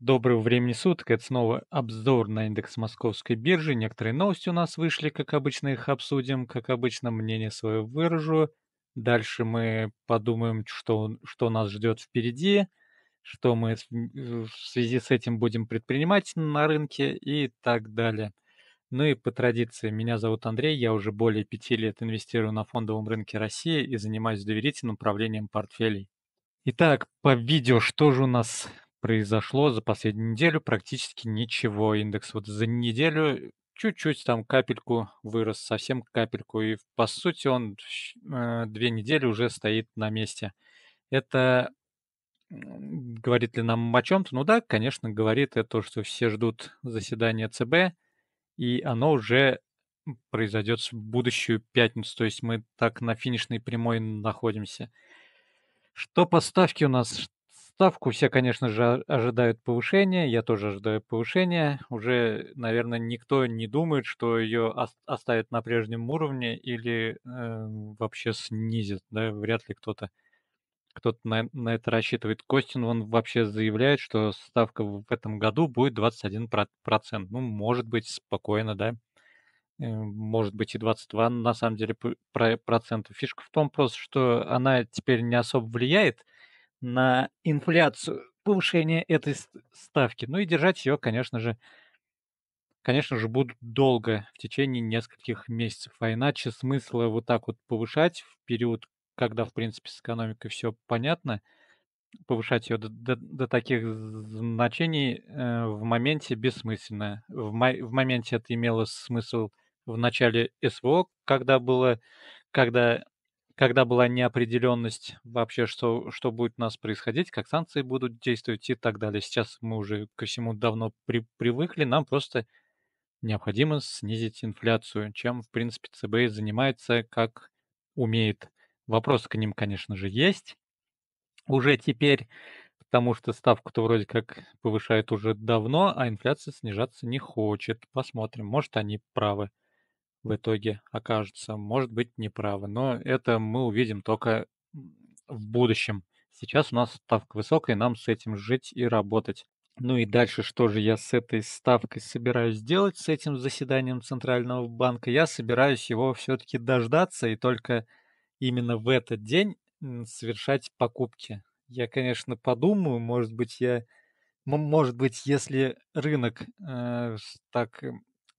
Доброго времени суток, это снова обзор на индекс московской биржи. Некоторые новости у нас вышли, как обычно их обсудим, как обычно мнение свое выражу. Дальше мы подумаем, что, что нас ждет впереди, что мы э, в связи с этим будем предпринимать на рынке и так далее. Ну и по традиции, меня зовут Андрей, я уже более пяти лет инвестирую на фондовом рынке России и занимаюсь доверительным управлением портфелей. Итак, по видео, что же у нас произошло за последнюю неделю практически ничего. Индекс вот за неделю чуть-чуть там капельку вырос, совсем капельку. И по сути он э, две недели уже стоит на месте. Это говорит ли нам о чем-то? Ну да, конечно, говорит это то, что все ждут заседания ЦБ, и оно уже произойдет в будущую пятницу. То есть мы так на финишной прямой находимся. Что по ставке у нас? Ставку все, конечно же, ожидают повышения, я тоже ожидаю повышения. Уже, наверное, никто не думает, что ее оставят на прежнем уровне или э, вообще снизят, да, вряд ли кто-то кто на, на это рассчитывает. Костин, он вообще заявляет, что ставка в этом году будет 21%. Ну, может быть, спокойно, да. Э, может быть, и 22, на самом деле, про процентов. Фишка в том просто, что она теперь не особо влияет на инфляцию, повышение этой ставки. Ну и держать ее, конечно же, конечно же, будут долго, в течение нескольких месяцев. А иначе смысла вот так вот повышать в период, когда, в принципе, с экономикой все понятно, повышать ее до, до, до таких значений э, в моменте бессмысленно. В, мо, в моменте это имело смысл в начале СВО, когда было, когда когда была неопределенность вообще, что, что будет у нас происходить, как санкции будут действовать и так далее. Сейчас мы уже ко всему давно при, привыкли, нам просто необходимо снизить инфляцию, чем, в принципе, ЦБ занимается как умеет. Вопрос к ним, конечно же, есть уже теперь, потому что ставку-то вроде как повышает уже давно, а инфляция снижаться не хочет. Посмотрим, может, они правы в итоге окажутся. Может быть, неправы, но это мы увидим только в будущем. Сейчас у нас ставка высокая, нам с этим жить и работать. Ну и дальше, что же я с этой ставкой собираюсь делать, с этим заседанием Центрального банка? Я собираюсь его все-таки дождаться и только именно в этот день совершать покупки. Я, конечно, подумаю, может быть, я... Может быть, если рынок э, так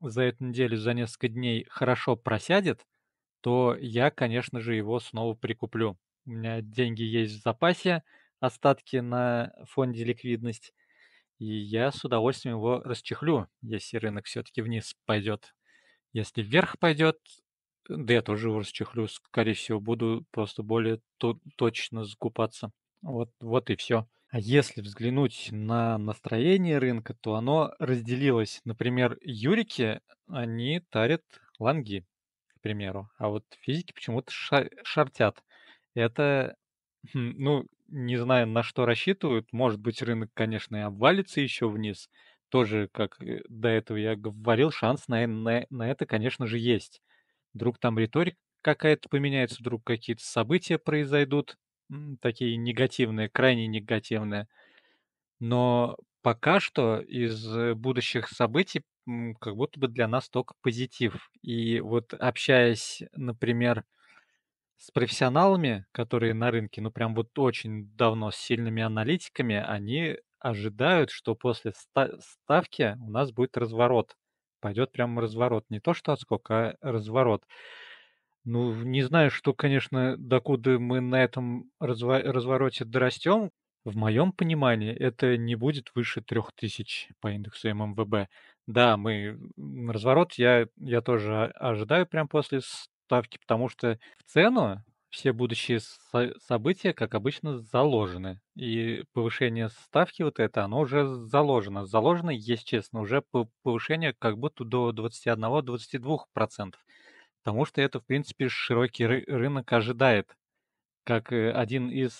за эту неделю, за несколько дней хорошо просядет, то я, конечно же, его снова прикуплю. У меня деньги есть в запасе, остатки на фонде ликвидность, и я с удовольствием его расчехлю, если рынок все-таки вниз пойдет. Если вверх пойдет, да я тоже его расчехлю, скорее всего, буду просто более точно закупаться. Вот, вот и все. А если взглянуть на настроение рынка, то оно разделилось. Например, юрики, они тарят Ланги, к примеру, а вот физики почему-то шортят. Это, хм, ну, не знаю, на что рассчитывают. Может быть, рынок, конечно, и обвалится еще вниз. Тоже, как э, до этого я говорил, шанс на, на, на это, конечно же, есть. Вдруг там риторика какая-то поменяется, вдруг какие-то события произойдут, такие негативные, крайне негативные. Но пока что из э, будущих событий как будто бы для нас только позитив. И вот общаясь, например, с профессионалами, которые на рынке, ну прям вот очень давно с сильными аналитиками, они ожидают, что после ставки у нас будет разворот. Пойдет прям разворот. Не то, что отскок, а разворот. Ну, не знаю, что, конечно, докуда мы на этом разво- развороте дорастем. В моем понимании это не будет выше 3000 по индексу ММВБ. Да, мы разворот я, я тоже а, ожидаю прямо после ставки, потому что в цену все будущие со- события, как обычно, заложены. И повышение ставки вот это, оно уже заложено. Заложено, если честно, уже повышение как будто до 21-22%. Потому что это, в принципе, широкий ры рынок ожидает, как э, один из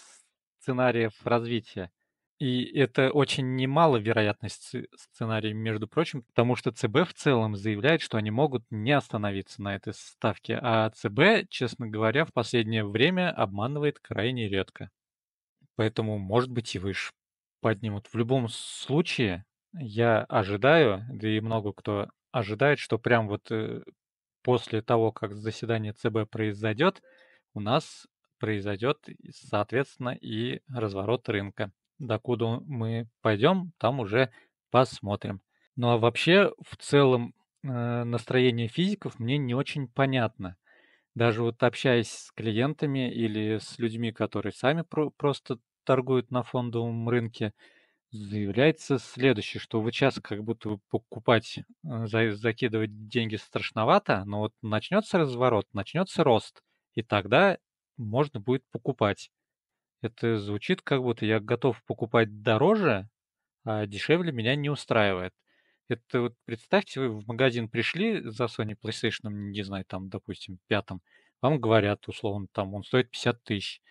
сценариев развития. И это очень немаловероятный сценарий, между прочим, потому что ЦБ в целом заявляет, что они могут не остановиться на этой ставке, а ЦБ, честно говоря, в последнее время обманывает крайне редко. Поэтому, может быть, и выше поднимут. В любом случае, я ожидаю, да и много кто ожидает, что прям вот э, после того, как заседание ЦБ произойдет, у нас произойдет, соответственно, и разворот рынка. Докуда мы пойдем, там уже посмотрим. Ну а вообще, в целом, э, настроение физиков мне не очень понятно. Даже вот общаясь с клиентами или с людьми, которые сами про- просто торгуют на фондовом рынке, заявляется следующее, что вы сейчас как будто покупать, э, закидывать деньги страшновато, но вот начнется разворот, начнется рост, и тогда можно будет покупать. Это звучит как будто я готов покупать дороже, а дешевле меня не устраивает. Это вот представьте, вы в магазин пришли за Sony PlayStation, ну, не знаю, там, допустим, пятом, вам говорят, условно, там, он стоит 50 тысяч.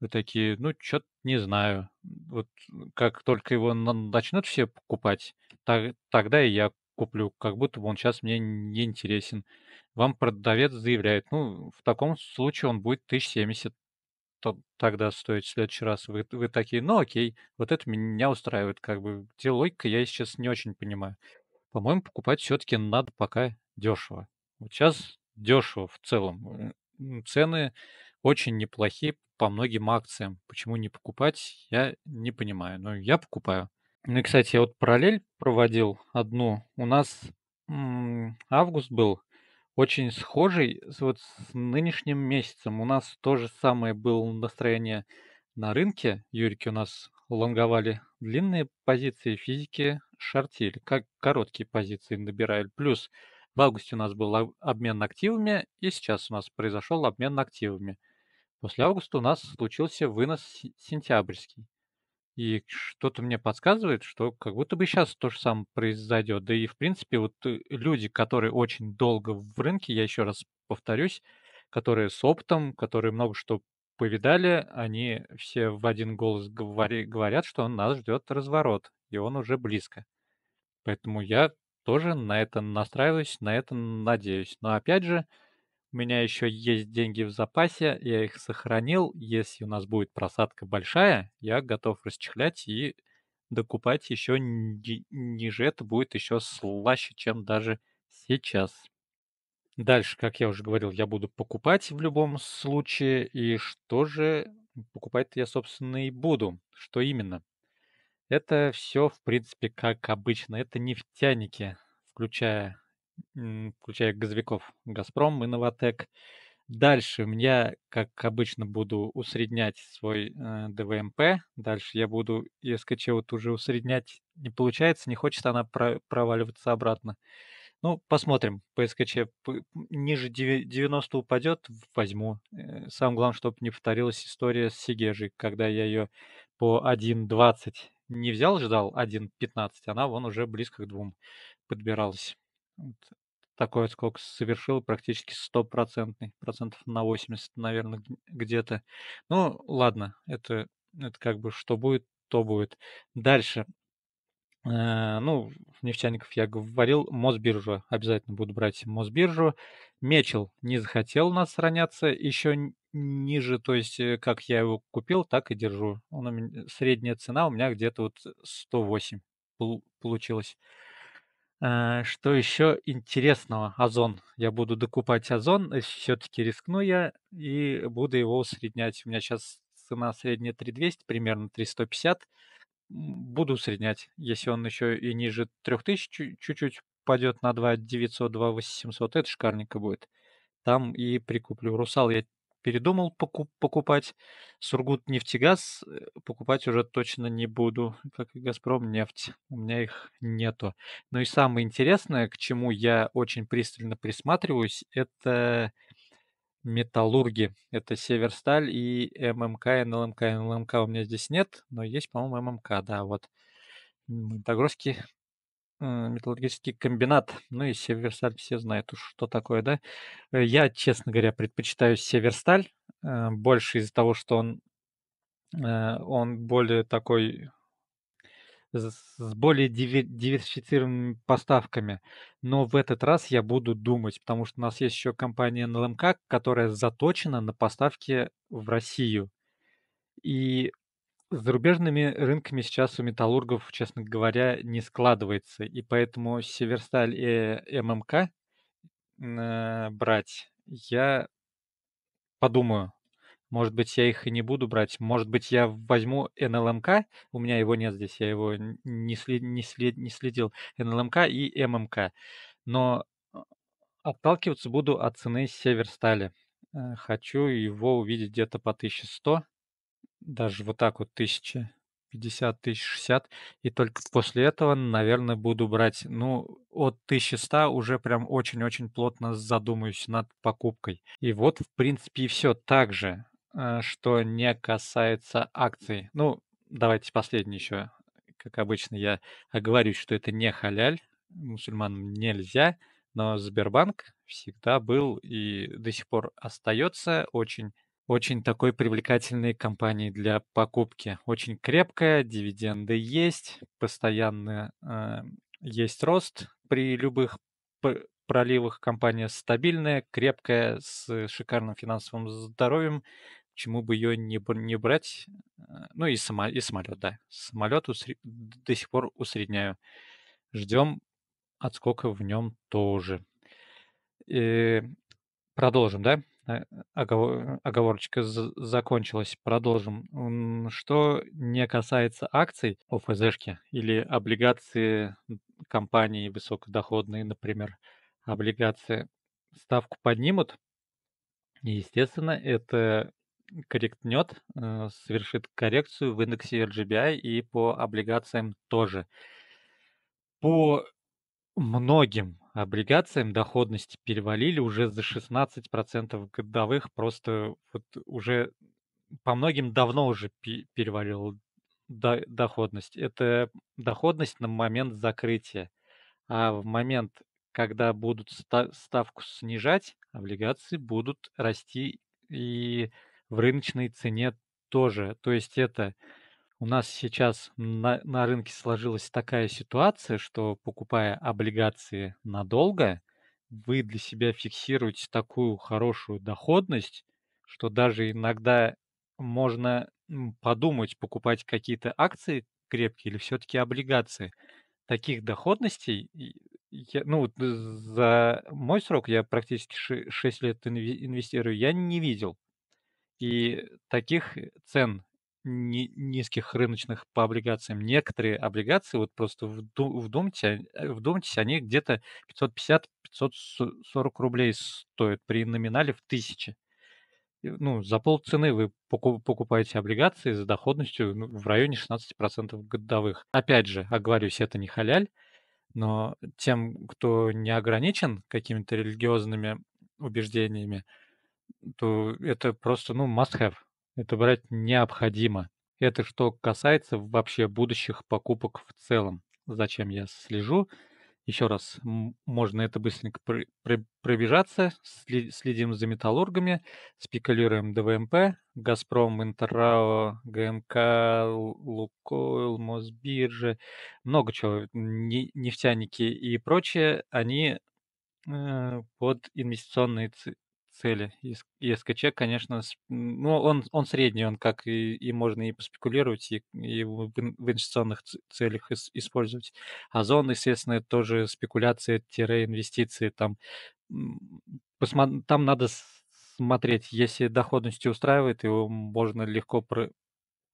Вы такие, ну, что-то не знаю. Вот как только его начнут все покупать, так, тогда и я куплю, как будто бы он сейчас мне не интересен. Вам продавец заявляет, ну, в таком случае он будет 1070 то- тогда стоит. в следующий раз. Вы, вы такие, ну окей, вот это меня устраивает, как бы. Где логика, я сейчас не очень понимаю. По-моему, покупать все-таки надо пока дешево. Вот сейчас дешево в целом. Цены очень неплохие по многим акциям. Почему не покупать, я не понимаю. Но я покупаю. Ну и, кстати, я вот параллель проводил одну. У нас м- август был очень схожий с, вот с нынешним месяцем. У нас то же самое было настроение на рынке. Юрики у нас лонговали длинные позиции, физики шортили, как короткие позиции набирали. Плюс в августе у нас был обмен активами, и сейчас у нас произошел обмен активами. После августа у нас случился вынос сентябрьский. И что-то мне подсказывает, что как будто бы сейчас то же самое произойдет. Да и, в принципе, вот э, люди, которые очень долго в рынке, я еще раз повторюсь, которые с опытом, которые много что повидали, они все в один голос говори, говорят, что нас ждет разворот, и он уже близко. Поэтому я тоже на это настраиваюсь, на это надеюсь. Но опять же, у меня еще есть деньги в запасе, я их сохранил. Если у нас будет просадка большая, я готов расчехлять и докупать еще ниже. Это будет еще слаще, чем даже сейчас. Дальше, как я уже говорил, я буду покупать в любом случае. И что же покупать-то я, собственно, и буду? Что именно? Это все, в принципе, как обычно. Это нефтяники, включая включая газовиков «Газпром» и «Новотек». Дальше меня, как обычно, буду усреднять свой э, ДВМП. Дальше я буду ЕСКЧ вот уже усреднять. Не получается, не хочет она про- проваливаться обратно. Ну, посмотрим. По СКЧ ниже 90 упадет, возьму. Э, самое главное, чтобы не повторилась история с Сигежи, когда я ее по 1.20 не взял, ждал 1.15, она вон уже близко к двум подбиралась. Вот такой отскок совершил практически стопроцентный, процентов на 80, наверное, где-то. Ну, ладно, это, это как бы что будет, то будет. Дальше. Э, ну, нефтяников я говорил, Мосбиржу Обязательно буду брать Мосбиржу. Мечел не захотел у нас сраняться еще ниже, то есть э, как я его купил, так и держу. Он у меня, средняя цена у меня где-то вот 108 получилось. Э, что еще интересного? Озон. Я буду докупать озон, э, все-таки рискну я и буду его усреднять. У меня сейчас цена средняя 3200, примерно 3150. Буду усреднять, если он еще и ниже 3000 чуть-чуть падет на 2900, 2800, это шикарненько будет. Там и прикуплю. Русал я передумал покуп покупать. Сургут нефтегаз э, покупать уже точно не буду, как и Газпром нефть. У меня их нету. Но ну и самое интересное, к чему я очень пристально присматриваюсь, это металлурги. Это Северсталь и ММК, НЛМК. НЛМК у меня здесь нет, но есть, по-моему, ММК, да, вот. Догрузки Э, металлургический комбинат. Ну и Северсталь все знают что такое, да? Э, я, честно говоря, предпочитаю Северсталь э, больше из-за того, что он, он более такой с более диверсифицированными поставками. Но в этот раз я буду думать, потому что у нас есть еще компания НЛМК, которая заточена на поставки в Россию. И с зарубежными рынками сейчас у металлургов, честно говоря, не складывается. И поэтому Северсталь и ММК э, брать я подумаю. Может быть, я их и не буду брать. Может быть, я возьму НЛМК. У меня его нет здесь, я его не, след, не, след, не следил. НЛМК и ММК. Но а, отталкиваться буду от цены Северстали. Э, хочу его увидеть где-то по 1100 даже вот так вот тысячи, 50, тысяч 60, и только после этого, наверное, буду брать, ну, от 1100 уже прям очень-очень плотно задумаюсь над покупкой. И вот, в принципе, и все так же, э, что не касается акций. Ну, давайте последний еще. Как обычно, я оговорюсь, что это не халяль, мусульманам нельзя, но Сбербанк всегда был и до сих пор остается очень очень такой привлекательной компании для покупки. Очень крепкая, дивиденды есть, постоянно э, есть рост при любых проливах. Компания стабильная, крепкая, с шикарным финансовым здоровьем. Чему бы ее не, не брать? Э, ну и, само, и самолет, да. Самолет усри, до сих пор усредняю. Ждем отскока в нем тоже. И э, продолжим, да? конечно, э, оговор- оговорочка з- закончилась, продолжим. Что не касается акций ОФЗшки или облигации компании высокодоходные, например, облигации ставку поднимут, естественно, это корректнет, э, совершит коррекцию в индексе RGBI а и по облигациям тоже. По многим облигациям доходности перевалили уже за 16% годовых, просто вот уже по многим давно уже перевалила до, доходность. Это доходность на момент закрытия. А в момент, когда будут ставку снижать, облигации будут расти и в рыночной цене тоже. То есть это у нас сейчас на, на рынке сложилась такая ситуация, что покупая облигации надолго, вы для себя фиксируете такую хорошую доходность, что даже иногда можно подумать, покупать какие-то акции крепкие или все-таки облигации. Таких доходностей, я, ну, э, за мой срок, я практически 6 лет инвестирую, я не видел. И таких цен ни, низких рыночных по облигациям. Некоторые облигации, вот просто вдумайтесь, э, вдумайтесь они где-то 550-540 рублей стоят при номинале в тысячи. Ну, за полцены вы покупаете облигации с доходностью ну, в районе 16% годовых. Опять же, оговорюсь, это не халяль, но тем, кто не ограничен какими-то религиозными убеждениями, то это просто, ну, must have это брать необходимо. Это что касается вообще будущих покупок в целом. Зачем я слежу? Еще раз, можно это быстренько пробежаться. Следим за металлургами, спекулируем ДВМП, Газпром, Интеррао, ГМК, Лукойл, Мосбиржи, много чего, нефтяники и прочее, они э, под инвестиционные цели. ЕСКЧ, конечно, ну, он, он средний, он как и, и можно и поспекулировать, и, и в инвестиционных целях использовать. Озон, а естественно, это тоже спекуляция-инвестиции. Там, посмо... там надо смотреть, если доходности устраивает, его можно легко про...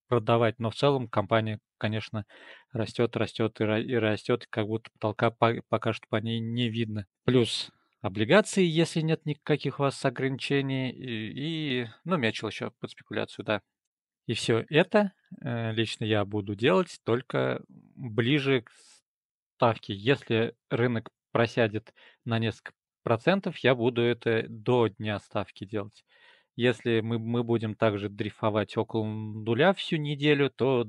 продавать. Но в целом компания, конечно, растет, растет и, растет, и как будто потолка пока что по ней не видно. Плюс облигации, если нет никаких у вас ограничений, и, и ну, мячил еще под спекуляцию, да. И все это э, лично я буду делать только ближе к ставке. Если рынок просядет на несколько процентов, я буду это до дня ставки делать. Если мы, мы будем также дрейфовать около нуля всю неделю, то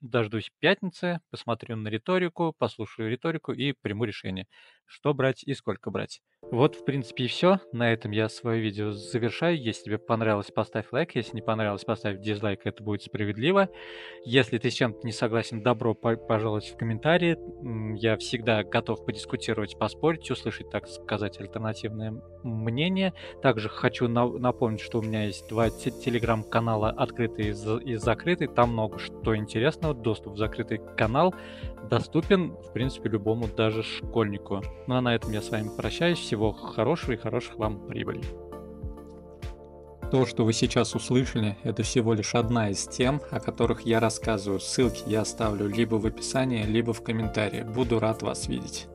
дождусь пятницы, посмотрю на риторику, послушаю риторику и приму решение, что брать и сколько брать. Вот, в принципе, и все. На этом я свое видео завершаю. Если тебе понравилось, поставь лайк. Если не понравилось, поставь дизлайк, это будет справедливо. Если ты с чем-то не согласен, добро пожаловать в комментарии. Я всегда готов подискутировать, поспорить, услышать, так сказать, альтернативное мнение. Также хочу напомнить, что у меня есть два телеграм-канала, открытый и закрытый. Там много что интересного известно, доступ в закрытый канал доступен, в принципе, любому даже школьнику. Ну а на этом я с вами прощаюсь. Всего хорошего и хороших вам прибылей. То, что вы сейчас услышали, это всего лишь одна из тем, о которых я рассказываю. Ссылки я оставлю либо в описании, либо в комментарии. Буду рад вас видеть.